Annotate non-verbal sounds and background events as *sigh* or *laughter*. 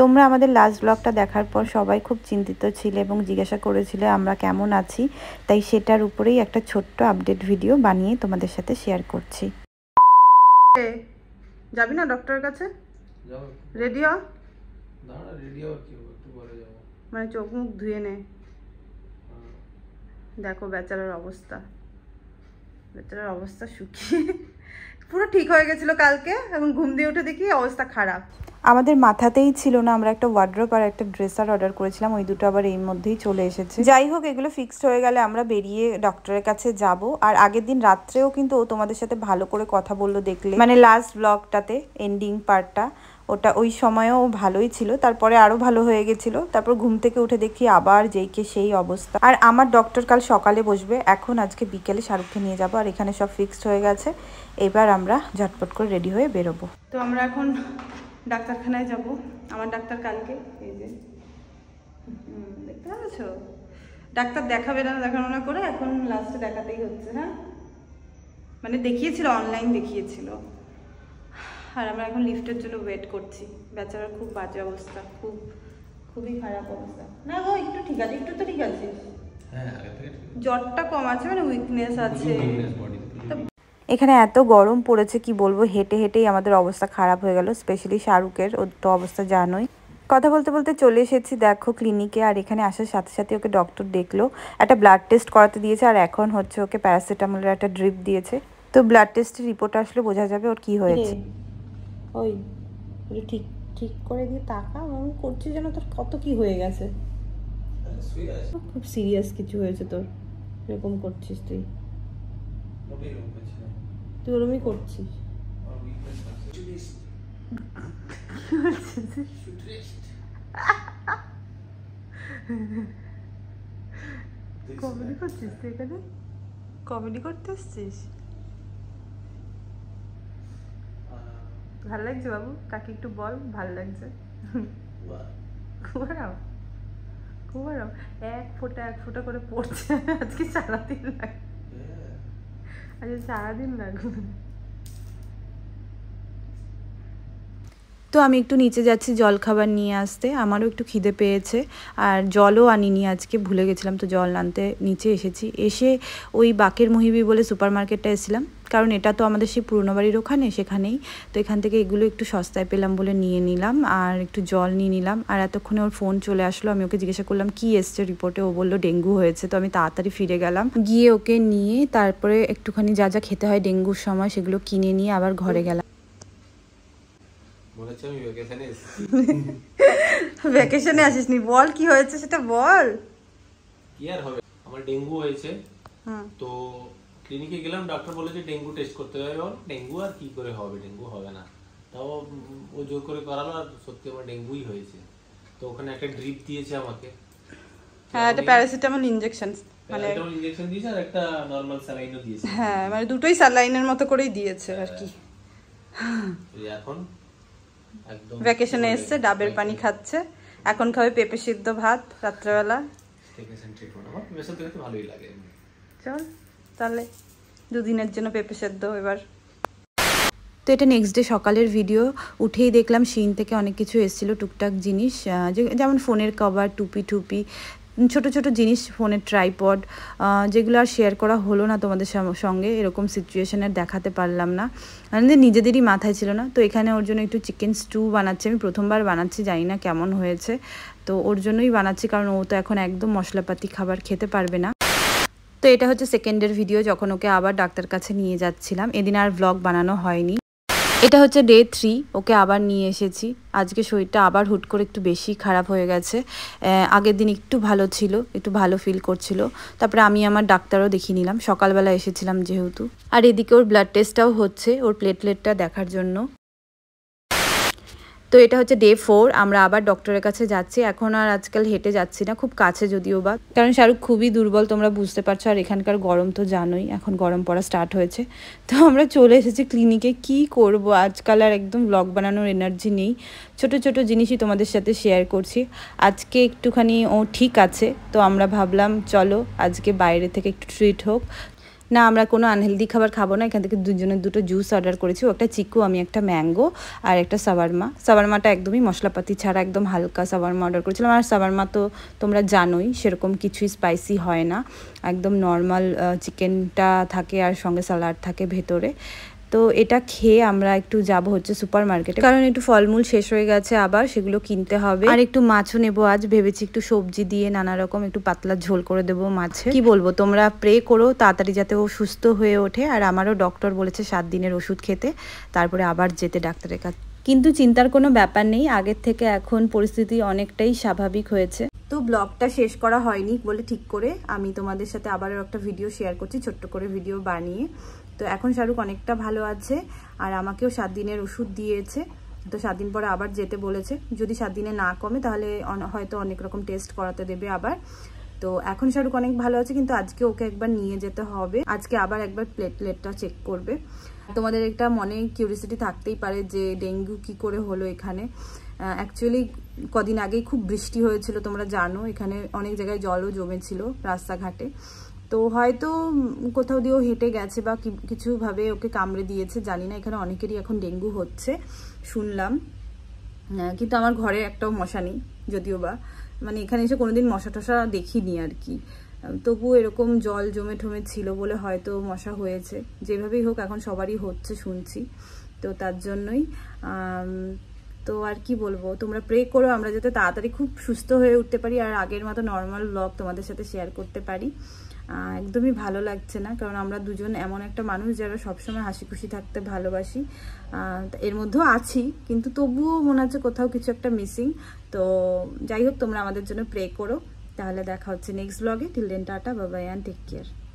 তোমরা আমাদের লাস্ট ব্লগটা দেখার পর সবাই খুব চিন্তিত ছিল এবং জিজ্ঞাসা করেছিলে আমরা কেমন আছি তাই সেটার উপরেই একটা ছোট্ট আপডেট ভিডিও বানিয়ে তোমাদের সাথে শেয়ার করছি যাবি না ডক্টরের কাছে রেডিও মানে চোখ মুখ ধুয়ে নে হ্যাঁ। দেখো বেচারার অবস্থা বেচারার অবস্থা শুকিয়ে পুরো ঠিক হয়ে গেছিল কালকে এখন ঘুম দিয়ে উঠে দেখি অবস্থা খারাপ আমাদের মাথাতেই ছিল না আমরা একটা ওয়ার্ড্রপ আর একটা ড্রেসার অর্ডার করেছিলাম ওই দুটো আবার এই মধ্যেই চলে এসেছে যাই হোক এগুলো ফিক্সড হয়ে গেলে আমরা বেরিয়ে ডক্টরের কাছে যাব আর আগের দিন রাত্রেও কিন্তু ও তোমাদের সাথে ভালো করে কথা বললো দেখলে মানে লাস্ট ব্লগটাতে এন্ডিং পার্টটা ওটা ওই সময়ও ভালোই ছিল তারপরে আরও ভালো হয়ে গেছিলো তারপর ঘুম থেকে উঠে দেখি আবার যেইকে সেই অবস্থা আর আমার ডক্টর কাল সকালে বসবে এখন আজকে বিকেলে শাহরুখকে নিয়ে যাব আর এখানে সব ফিক্সড হয়ে গেছে এবার আমরা ঝটপট করে রেডি হয়ে বেরোবো তো আমরা এখন ডাক্তারখানায় যাব আমার ডাক্তার কালকে এই যে দেখতে পাচ্ছ ডাক্তার দেখাবে না দেখানো না করে এখন লাস্টে দেখাতেই হচ্ছে হ্যাঁ মানে দেখিয়েছিল অনলাইন দেখিয়েছিল আর আমরা এখন লিফটের জন্য ওয়েট করছি বেচারার খুব বাজে অবস্থা খুব খুবই খারাপ অবস্থা না গো একটু ঠিক আছে একটু তো ঠিক আছে হ্যাঁ, জ্বরটা কম আছে মানে উইকনেস আছে এখানে এত গরম পড়েছে কি বলবো হেঁটে হেঁটেই আমাদের অবস্থা খারাপ হয়ে গেল স্পেশালি শাহরুখের ওর তো অবস্থা জানোই কথা বলতে বলতে চলে এসেছি দেখো ক্লিনিকে আর এখানে আসার সাথে সাথে ওকে ডক্টর দেখলো একটা ব্লাড টেস্ট করাতে দিয়েছে আর এখন হচ্ছে ওকে প্যারাসিটামলের একটা ড্রিপ দিয়েছে তো ব্লাড টেস্টের রিপোর্ট আসলে বোঝা যাবে ওর কি হয়েছে ওই ঠিক ঠিক করে দিয়ে তাকা আমি করছি যেন তোর কত কি হয়ে গেছে খুব সিরিয়াস কিছু হয়েছে তোর এরকম করছিস তুই তুই ওরমই করছিস কমেডি করছিস তুই এখানে কমেডি করতে এসছিস ভাল লাগছে বাবু কাকে একটু বল ভাল লাগছে খুব আরাম এক ফোঁটা এক ফোঁটা করে পড়ছে আজকে সারাদিন লাগছে 那就啥的来过。তো আমি একটু নিচে যাচ্ছি জল খাবার নিয়ে আসতে আমারও একটু খিদে পেয়েছে আর জলও আনিনি আজকে ভুলে গেছিলাম তো জল আনতে নিচে এসেছি এসে ওই বাকের মহিবি বলে সুপার মার্কেটটা এসেছিলাম কারণ এটা তো আমাদের সেই পুরনো বাড়ির ওখানে সেখানেই তো এখান থেকে এগুলো একটু সস্তায় পেলাম বলে নিয়ে নিলাম আর একটু জল নিয়ে নিলাম আর এতক্ষণে ওর ফোন চলে আসলো আমি ওকে জিজ্ঞাসা করলাম কি এসছে রিপোর্টে ও বললো ডেঙ্গু হয়েছে তো আমি তাড়াতাড়ি ফিরে গেলাম গিয়ে ওকে নিয়ে তারপরে একটুখানি যা যা খেতে হয় ডেঙ্গুর সময় সেগুলো কিনে নিয়ে আবার ঘরে গেলাম ভ্যাকেশনে *laughs* বল কি হয়েছে সেটা বল কি আর হবে আমার ডেঙ্গু হয়েছে তো ক্লিনিকে গেলাম ডাক্তার ডেঙ্গু টেস্ট করতে হবে এবং ডেঙ্গু আর কি করে হবে ডেঙ্গু হবে না তাও ও জোর করে করালো আর সত্যি আমার ডেঙ্গুই হয়েছে তো ওখানে একটা ড্রিপ দিয়েছে আমাকে হ্যাঁ এটা প্যারাসিটামল ইনজেকশন মানে ইনজেকশন দিয়েছে আর একটা নরমাল স্যালাইনও দিয়েছে হ্যাঁ মানে দুটোই স্যালাইনের মতো করেই দিয়েছে আর কি হ্যাঁ। এখন ভ্যাকেশনে এসছে ডাবের পানি খাচ্ছে এখন খাবে পেঁপে সিদ্ধ ভাত রাত্রেবেলা চল তাহলে দুদিনের জন্য পেঁপে সেদ্ধ এবার তো এটা নেক্সট ডে সকালের ভিডিও উঠেই দেখলাম শিন থেকে অনেক কিছু এসেছিলো টুকটাক জিনিস যেমন ফোনের কভার টুপি টুপি ছোট ছোট জিনিস ফোনের ট্রাইপড যেগুলো আর শেয়ার করা হলো না তোমাদের সঙ্গে এরকম সিচুয়েশানের দেখাতে পারলাম না আমাদের নিজেদেরই মাথায় ছিল না তো এখানে ওর জন্য একটু চিকেন স্টু বানাচ্ছি আমি প্রথমবার বানাচ্ছি জানি না কেমন হয়েছে তো ওর জন্যই বানাচ্ছি কারণ ও তো এখন একদম মশলাপাতি খাবার খেতে পারবে না তো এটা হচ্ছে সেকেন্ডের ভিডিও যখন ওকে আবার ডাক্তার কাছে নিয়ে যাচ্ছিলাম এদিন আর ব্লগ বানানো হয়নি এটা হচ্ছে ডে থ্রি ওকে আবার নিয়ে এসেছি আজকে শরীরটা আবার হুট করে একটু বেশি খারাপ হয়ে গেছে আগের দিন একটু ভালো ছিল একটু ভালো ফিল করছিল তারপরে আমি আমার ডাক্তারও দেখিয়ে নিলাম সকালবেলা এসেছিলাম যেহেতু আর এদিকে ওর ব্লাড টেস্টটাও হচ্ছে ওর প্লেটলেটটা দেখার জন্য তো এটা হচ্ছে ডে ফোর আমরা আবার ডক্টরের কাছে যাচ্ছি এখন আর আজকাল হেঁটে যাচ্ছি না খুব কাছে যদিও বা কারণ শাহরুখ খুবই দুর্বল তোমরা বুঝতে পারছো আর এখানকার গরম তো জানোই এখন গরম পড়া স্টার্ট হয়েছে তো আমরা চলে এসেছি ক্লিনিকে কি করব আজকাল আর একদম ব্লগ বানানোর এনার্জি নেই ছোট ছোট জিনিসই তোমাদের সাথে শেয়ার করছি আজকে একটুখানি ও ঠিক আছে তো আমরা ভাবলাম চলো আজকে বাইরে থেকে একটু ট্রিট হোক না আমরা কোনো আনহেলদি খাবার খাবো না এখান থেকে দুজনের দুটো জুস অর্ডার করেছি একটা চিকু আমি একটা ম্যাঙ্গো আর একটা সাবারমা সাবারমাটা একদমই মশলাপাতি ছাড়া একদম হালকা সাবারমা অর্ডার করেছিলাম আর সাবারমা তো তোমরা জানোই সেরকম কিছুই স্পাইসি হয় না একদম নর্মাল চিকেনটা থাকে আর সঙ্গে স্যালাড থাকে ভেতরে তো এটা খেয়ে আমরা একটু যাব হচ্ছে সুপার মার্কেটে কারণ একটু ফলমূল শেষ হয়ে গেছে আবার সেগুলো কিনতে হবে আর একটু মাছও নেবো আজ ভেবেছি একটু সবজি দিয়ে নানা রকম একটু পাতলা ঝোল করে দেবো মাছে কি বলবো তোমরা প্রে করো তাড়াতাড়ি যাতে ও সুস্থ হয়ে ওঠে আর আমারও ডক্টর বলেছে সাত দিনের ওষুধ খেতে তারপরে আবার যেতে ডাক্তারের কাছে কিন্তু চিন্তার কোনো ব্যাপার নেই আগের থেকে এখন পরিস্থিতি অনেকটাই স্বাভাবিক হয়েছে তো ব্লগটা শেষ করা হয়নি বলে ঠিক করে আমি তোমাদের সাথে আবারও একটা ভিডিও শেয়ার করছি ছোট্ট করে ভিডিও বানিয়ে তো এখন শাহরুখ অনেকটা ভালো আছে আর আমাকেও সাত দিনের ওষুধ দিয়েছে তো সাত দিন পরে আবার যেতে বলেছে যদি সাত দিনে না কমে তাহলে হয়তো অনেক রকম টেস্ট করাতে দেবে আবার তো এখন শাহরুখ অনেক ভালো আছে কিন্তু আজকে ওকে একবার নিয়ে যেতে হবে আজকে আবার একবার প্লেটলেটটা চেক করবে তোমাদের একটা মনে কিউরিসিটি থাকতেই পারে যে ডেঙ্গু কি করে হলো এখানে অ্যাকচুয়ালি কদিন আগেই খুব বৃষ্টি হয়েছিল তোমরা জানো এখানে অনেক জায়গায় জলও জমেছিল রাস্তাঘাটে তো হয়তো কোথাও দিয়েও হেঁটে গেছে বা কিছুভাবে ওকে কামড়ে দিয়েছে জানি না এখানে অনেকেরই এখন ডেঙ্গু হচ্ছে শুনলাম কিন্তু আমার ঘরে একটাও মশা নেই যদিও বা মানে এখানে এসে কোনোদিন মশা টশা দেখিনি আর কি তবু এরকম জল জমে ঠমে ছিল বলে হয়তো মশা হয়েছে যেভাবেই হোক এখন সবারই হচ্ছে শুনছি তো তার জন্যই তো আর কি বলবো তোমরা প্রে করো আমরা যাতে তাড়াতাড়ি খুব সুস্থ হয়ে উঠতে পারি আর আগের মতো নর্মাল ব্লগ তোমাদের সাথে শেয়ার করতে পারি একদমই ভালো লাগছে না কারণ আমরা দুজন এমন একটা মানুষ যারা সবসময় হাসি খুশি থাকতে ভালোবাসি এর মধ্যেও আছি কিন্তু তবুও মনে হচ্ছে কোথাও কিছু একটা মিসিং তো যাই হোক তোমরা আমাদের জন্য প্রে করো তাহলে দেখা হচ্ছে নেক্সট ব্লগে টিলডেন টাটা বাবাই অ্যান্ড টেক কেয়ার